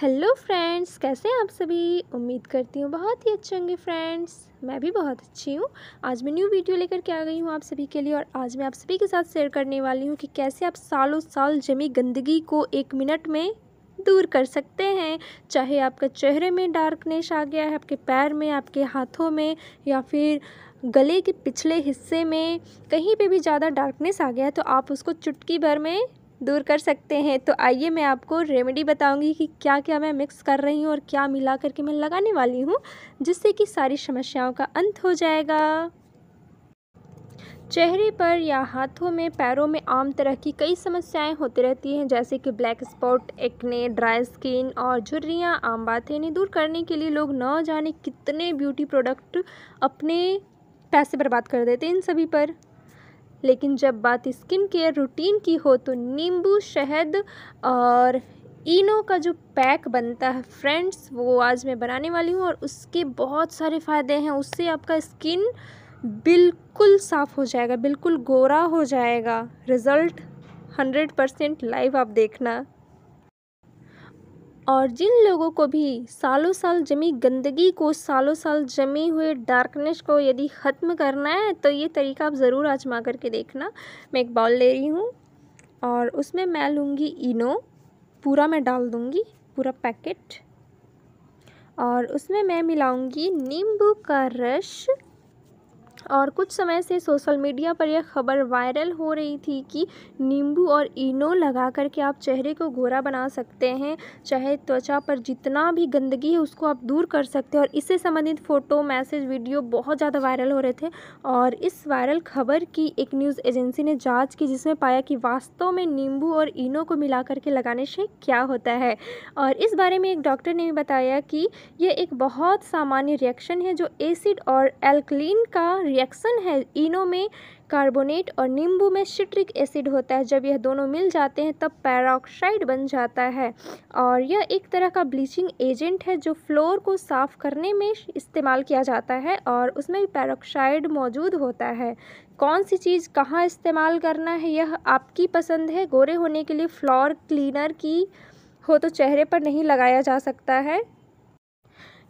hello friends कैसे हैं आप सभी उम्मीद करती हूँ बहुत ही अच्छे होंगे फ्रेंड्स मैं भी बहुत अच्छी हूँ आज मैं न्यू वीडियो लेकर के आ गई हूँ आप सभी के लिए और आज मैं आप सभी के साथ शेयर करने वाली हूँ कि कैसे आप सालों साल जमी गंदगी को एक मिनट में दूर कर सकते हैं चाहे आपका चेहरे में डार्कनेस आ गया है आपके पैर में आपके हाथों में या फिर गले के पिछले हिस्से में कहीं पे भी ज़्यादा डार्कनेस आ गया है तो आप उसको चुटकी भर में दूर कर सकते हैं तो आइए मैं आपको रेमेडी बताऊंगी कि क्या क्या मैं मिक्स कर रही हूँ और क्या मिला करके मैं लगाने वाली हूँ जिससे कि सारी समस्याओं का अंत हो जाएगा चेहरे पर या हाथों में पैरों में आम तरह की कई समस्याएं होती रहती हैं जैसे कि black spot acne dry skin और झुर्रियाँ आम बात है इन्हें दूर करने के लिए लोग न जाने कितने ब्यूटी प्रोडक्ट अपने पैसे बर्बाद कर देते हैं इन सभी पर लेकिन जब बात स्किन केयर रूटीन की हो तो नींबू शहद और इनो का जो पैक बनता है फ्रेंड्स वो आज मैं बनाने वाली हूँ और उसके बहुत सारे फ़ायदे हैं उससे आपका स्किन बिल्कुल साफ़ हो जाएगा बिल्कुल गोरा हो जाएगा रिज़ल्ट हंड्रेड परसेंट लाइव आप देखना और जिन लोगों को भी सालों साल जमी गंदगी को सालों साल जमे हुए डार्कनेस को यदि ख़त्म करना है तो ये तरीका आप ज़रूर आजमा करके देखना मैं एक बाउल ले रही हूँ और उसमें मैं लूँगी इनो पूरा मैं डाल दूँगी पूरा पैकेट और उसमें मैं मिलाऊँगी नींबू का रस और कुछ समय से सोशल मीडिया पर यह खबर वायरल हो रही थी कि नींबू और इनो लगा कर के आप चेहरे को गोरा बना सकते हैं चाहे त्वचा पर जितना भी गंदगी है उसको आप दूर कर सकते हैं और इससे संबंधित फ़ोटो मैसेज वीडियो बहुत ज़्यादा वायरल हो रहे थे और इस वायरल खबर की एक न्यूज़ एजेंसी ने जाँच की जिसमें पाया कि वास्तव में नींबू और इनो को मिला करके लगाने से क्या होता है और इस बारे में एक डॉक्टर ने भी बताया कि यह एक बहुत सामान्य रिएक्शन है जो एसिड और एल्कलीन का रिएक्शन है इनो में कार्बोनेट और नींबू में सिट्रिक एसिड होता है जब यह दोनों मिल जाते हैं तब पैरोक्साइड बन जाता है और यह एक तरह का ब्लीचिंग एजेंट है जो फ्लोर को साफ़ करने में इस्तेमाल किया जाता है और उसमें भी पैरोक्साइड मौजूद होता है कौन सी चीज़ कहाँ इस्तेमाल करना है यह आपकी पसंद है गोरे होने के लिए फ्लोर क्लीनर की हो तो चेहरे पर नहीं लगाया जा सकता है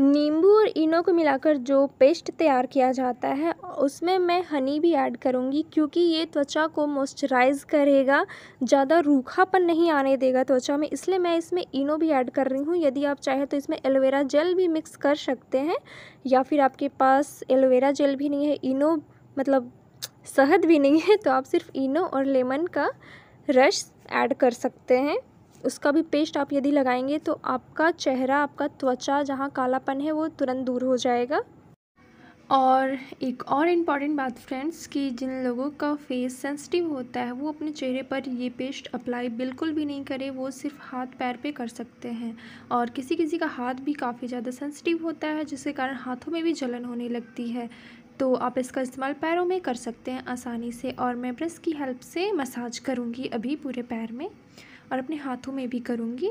नींबू और इनो को मिलाकर जो पेस्ट तैयार किया जाता है उसमें मैं हनी भी ऐड करूँगी क्योंकि ये त्वचा को मॉइस्चराइज़ करेगा ज़्यादा रूखापन नहीं आने देगा त्वचा में इसलिए मैं इसमें इनो भी ऐड कर रही हूँ यदि आप चाहें तो इसमें एलोवेरा जेल भी मिक्स कर सकते हैं या फिर आपके पास एलोवेरा जेल भी नहीं है इनो मतलब शहद भी नहीं है तो आप सिर्फ इनो और लेमन का रस ऐड कर सकते हैं उसका भी पेस्ट आप यदि लगाएंगे तो आपका चेहरा आपका त्वचा जहाँ कालापन है वो तुरंत दूर हो जाएगा और एक और इम्पॉर्टेंट बात फ्रेंड्स कि जिन लोगों का फेस सेंसिटिव होता है वो अपने चेहरे पर ये पेस्ट अप्लाई बिल्कुल भी नहीं करें वो सिर्फ हाथ पैर पे कर सकते हैं और किसी किसी का हाथ भी काफ़ी ज़्यादा सेंसिटिव होता है जिसके कारण हाथों में भी जलन होने लगती है तो आप इसका इस्तेमाल पैरों में कर सकते हैं आसानी से और मैं ब्रश की हेल्प से मसाज करूँगी अभी पूरे पैर में और अपने हाथों में भी करूँगी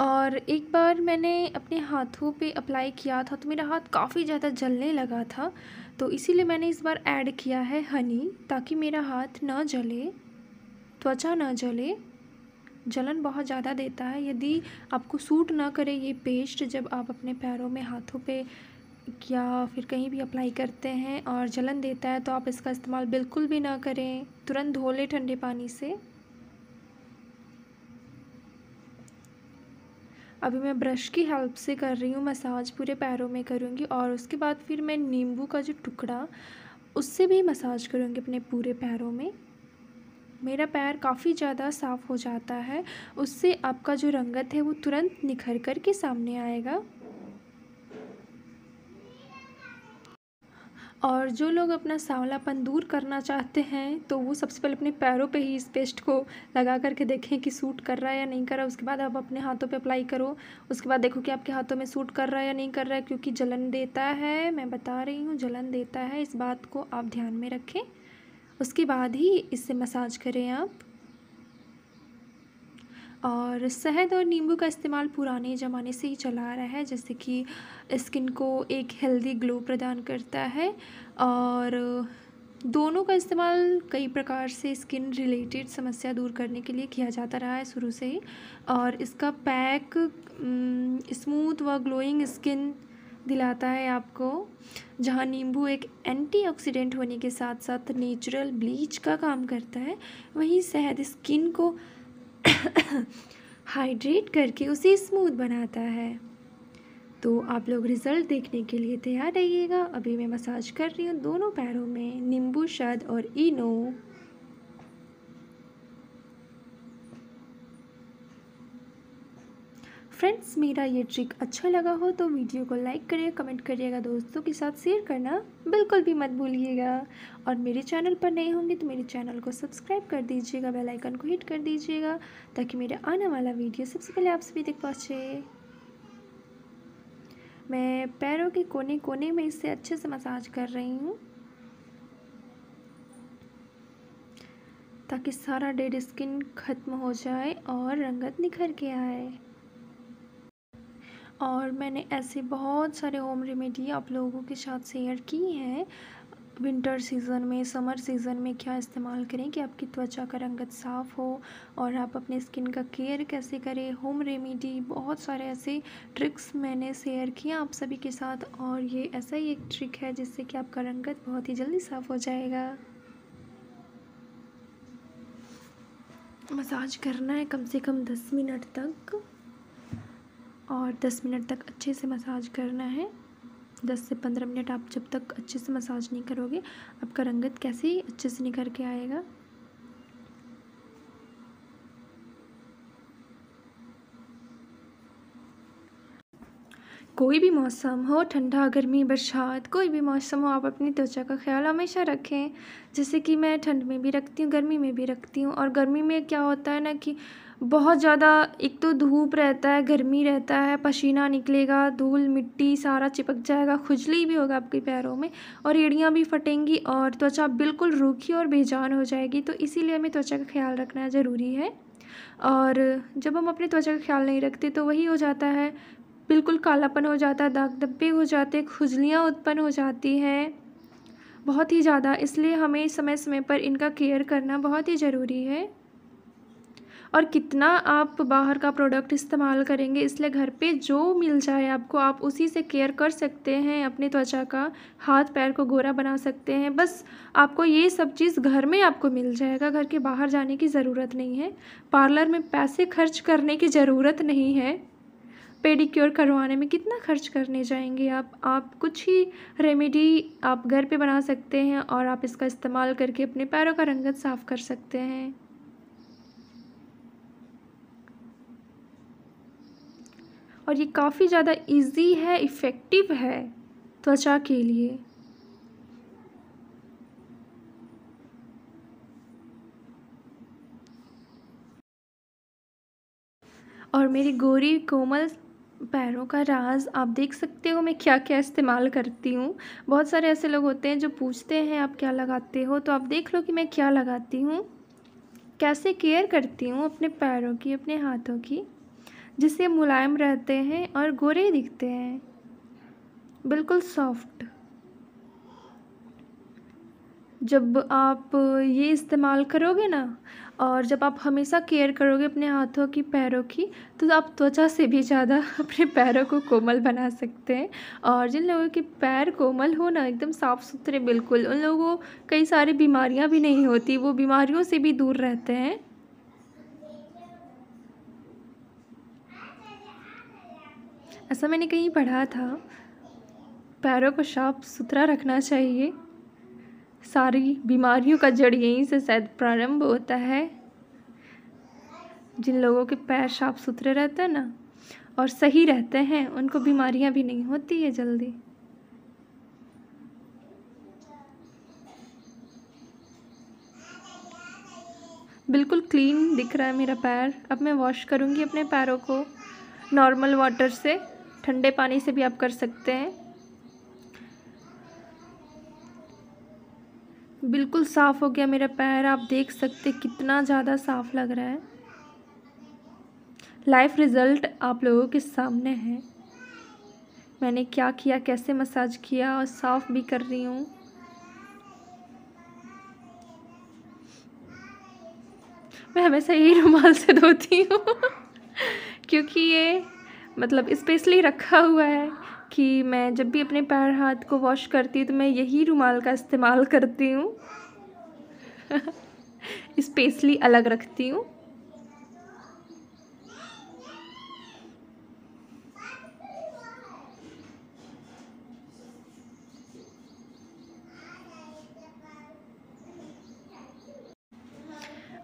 और एक बार मैंने अपने हाथों पे अप्लाई किया था तो मेरा हाथ काफ़ी ज़्यादा जलने लगा था तो इसीलिए मैंने इस बार ऐड किया है हनी ताकि मेरा हाथ ना जले त्वचा ना जले जलन बहुत ज़्यादा देता है यदि आपको सूट ना करे ये पेस्ट जब आप अपने पैरों में हाथों पे या फिर कहीं भी अप्लाई करते हैं और जलन देता है तो आप इसका इस्तेमाल बिल्कुल भी ना करें तुरंत धो लें ठंडे पानी से अभी मैं ब्रश की हेल्प से कर रही हूँ मसाज पूरे पैरों में करूँगी और उसके बाद फिर मैं नींबू का जो टुकड़ा उससे भी मसाज करूँगी अपने पूरे पैरों में मेरा पैर काफ़ी ज़्यादा साफ़ हो जाता है उससे आपका जो रंगत है वो तुरंत निखर कर के सामने आएगा और जो लोग अपना सांवलापन दूर करना चाहते हैं तो वो सबसे पहले अपने पैरों पे ही इस पेस्ट को लगा करके देखें कि सूट कर रहा है या नहीं कर रहा उसके बाद आप अपने हाथों पे अप्लाई करो उसके बाद देखो कि आपके हाथों में सूट कर रहा है या नहीं कर रहा है क्योंकि जलन देता है मैं बता रही हूँ जलन देता है इस बात को आप ध्यान में रखें उसके बाद ही इससे मसाज करें आप और शहद और नींबू का इस्तेमाल पुराने ज़माने से ही चला आ रहा है जैसे कि स्किन को एक हेल्दी ग्लो प्रदान करता है और दोनों का इस्तेमाल कई प्रकार से स्किन रिलेटेड समस्या दूर करने के लिए किया जाता रहा है शुरू से ही और इसका पैक स्मूथ व ग्लोइंग स्किन दिलाता है आपको जहाँ नींबू एक एंटीऑक्सीडेंट होने के साथ साथ नेचुरल ब्लीच का काम करता है वहीं शहद स्किन को हाइड्रेट करके उसे स्मूथ बनाता है तो आप लोग रिज़ल्ट देखने के लिए तैयार रहिएगा अभी मैं मसाज कर रही हूँ दोनों पैरों में नींबू शद और इनो फ्रेंड्स मेरा ये ट्रिक अच्छा लगा हो तो वीडियो को लाइक करिएगा कमेंट करिएगा दोस्तों के साथ शेयर करना बिल्कुल भी मत भूलिएगा और मेरे चैनल पर नए होंगे तो मेरे चैनल को सब्सक्राइब कर दीजिएगा बेल आइकन को हिट कर दीजिएगा ताकि मेरे आने वाला वीडियो सबसे पहले आप सभी तक पहुँचे मैं पैरों के कोने कोने में इससे अच्छे से मसाज कर रही हूँ ताकि सारा डेड स्किन ख़त्म हो जाए और रंगत निखर के आए और मैंने ऐसे बहुत सारे होम रेमेडी आप लोगों के साथ शेयर की हैं विंटर सीज़न में समर सीज़न में क्या इस्तेमाल करें कि आपकी त्वचा का रंगत साफ़ हो और आप अपने स्किन का केयर कैसे करें होम रेमेडी बहुत सारे ऐसे ट्रिक्स मैंने शेयर किए आप सभी के साथ और ये ऐसा ही एक ट्रिक है जिससे कि आपका रंगत बहुत ही जल्दी साफ़ हो जाएगा मसाज करना है कम से कम दस मिनट तक और दस मिनट तक अच्छे से मसाज करना है दस से पंद्रह मिनट आप जब तक अच्छे से मसाज नहीं करोगे आपका रंगत कैसे ही अच्छे से निकल के आएगा कोई भी मौसम हो ठंडा गर्मी बरसात कोई भी मौसम हो आप अपनी त्वचा का ख्याल हमेशा रखें जैसे कि मैं ठंड में भी रखती हूँ गर्मी में भी रखती हूँ और गर्मी में क्या होता है ना कि बहुत ज़्यादा एक तो धूप रहता है गर्मी रहता है पसीना निकलेगा धूल मिट्टी सारा चिपक जाएगा खुजली भी होगा आपके पैरों में और एड़ियाँ भी फटेंगी और त्वचा बिल्कुल रूखी और बेजान हो जाएगी तो इसीलिए हमें त्वचा का ख्याल रखना ज़रूरी है और जब हम अपनी त्वचा का ख्याल नहीं रखते तो वही हो जाता है बिल्कुल कालापन हो जाता है दाग धब्बे हो जाते खुजलियाँ उत्पन्न हो जाती हैं बहुत ही ज़्यादा इसलिए हमें समय समय पर इनका केयर करना बहुत ही ज़रूरी है और कितना आप बाहर का प्रोडक्ट इस्तेमाल करेंगे इसलिए घर पे जो मिल जाए आपको आप उसी से केयर कर सकते हैं अपनी त्वचा का हाथ पैर को गोरा बना सकते हैं बस आपको ये सब चीज़ घर में आपको मिल जाएगा घर के बाहर जाने की ज़रूरत नहीं है पार्लर में पैसे खर्च करने की ज़रूरत नहीं है पेडिक्योर करवाने में कितना खर्च करने जाएंगे आप आप कुछ ही रेमेडी आप घर पे बना सकते हैं और आप इसका इस्तेमाल करके अपने पैरों का रंगत साफ़ कर सकते हैं और ये काफ़ी ज़्यादा इजी है इफ़ेक्टिव है त्वचा के लिए और मेरी गोरी कोमल पैरों का राज आप देख सकते हो मैं क्या क्या इस्तेमाल करती हूँ बहुत सारे ऐसे लोग होते हैं जो पूछते हैं आप क्या लगाते हो तो आप देख लो कि मैं क्या लगाती हूँ कैसे केयर करती हूँ अपने पैरों की अपने हाथों की जिससे मुलायम रहते हैं और गोरे दिखते हैं बिल्कुल सॉफ्ट जब आप ये इस्तेमाल करोगे ना और जब आप हमेशा केयर करोगे अपने हाथों की पैरों की तो आप त्वचा से भी ज़्यादा अपने पैरों को कोमल बना सकते हैं और जिन लोगों के पैर कोमल हो ना एकदम साफ़ सुथरे बिल्कुल उन लोगों को कई सारी बीमारियां भी नहीं होती वो बीमारियों से भी दूर रहते हैं ऐसा मैंने कहीं पढ़ा था पैरों को साफ सुथरा रखना चाहिए सारी बीमारियों का जड़ यहीं से शायद प्रारंभ होता है जिन लोगों के पैर साफ सुथरे रहते हैं ना और सही रहते हैं उनको बीमारियां भी नहीं होती है जल्दी बिल्कुल क्लीन दिख रहा है मेरा पैर अब मैं वॉश करूँगी अपने पैरों को नॉर्मल वाटर से ठंडे पानी से भी आप कर सकते हैं बिल्कुल साफ़ हो गया मेरा पैर आप देख सकते कितना ज़्यादा साफ़ लग रहा है लाइफ रिज़ल्ट आप लोगों के सामने है मैंने क्या किया कैसे मसाज किया और साफ़ भी कर रही हूँ मैं हमेशा यही रुमाल से धोती हूँ क्योंकि ये मतलब स्पेशली रखा हुआ है कि मैं जब भी अपने पैर हाथ को वॉश करती हूँ तो मैं यही रुमाल का इस्तेमाल करती हूँ स्पेशली अलग रखती हूँ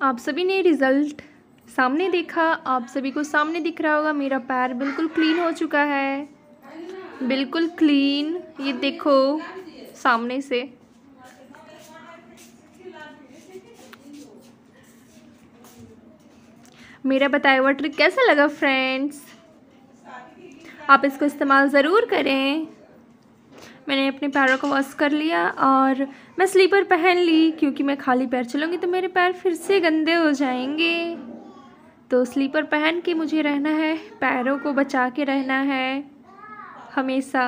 आप सभी ने रिज़ल्ट सामने देखा आप सभी को सामने दिख रहा होगा मेरा पैर बिल्कुल क्लीन हो चुका है बिल्कुल क्लीन ये देखो सामने से मेरा बताया हुआ ट्रिक कैसा लगा फ्रेंड्स आप इसको इस्तेमाल ज़रूर करें मैंने अपने पैरों को वॉश कर लिया और मैं स्लीपर पहन ली क्योंकि मैं खाली पैर चलूँगी तो मेरे पैर फिर से गंदे हो जाएंगे तो स्लीपर पहन के मुझे रहना है पैरों को बचा के रहना है हमेशा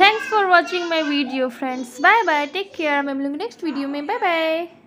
thanks for watching my video friends bye bye take care मैं मिलूंगी नेक्स्ट वीडियो में बाय बाय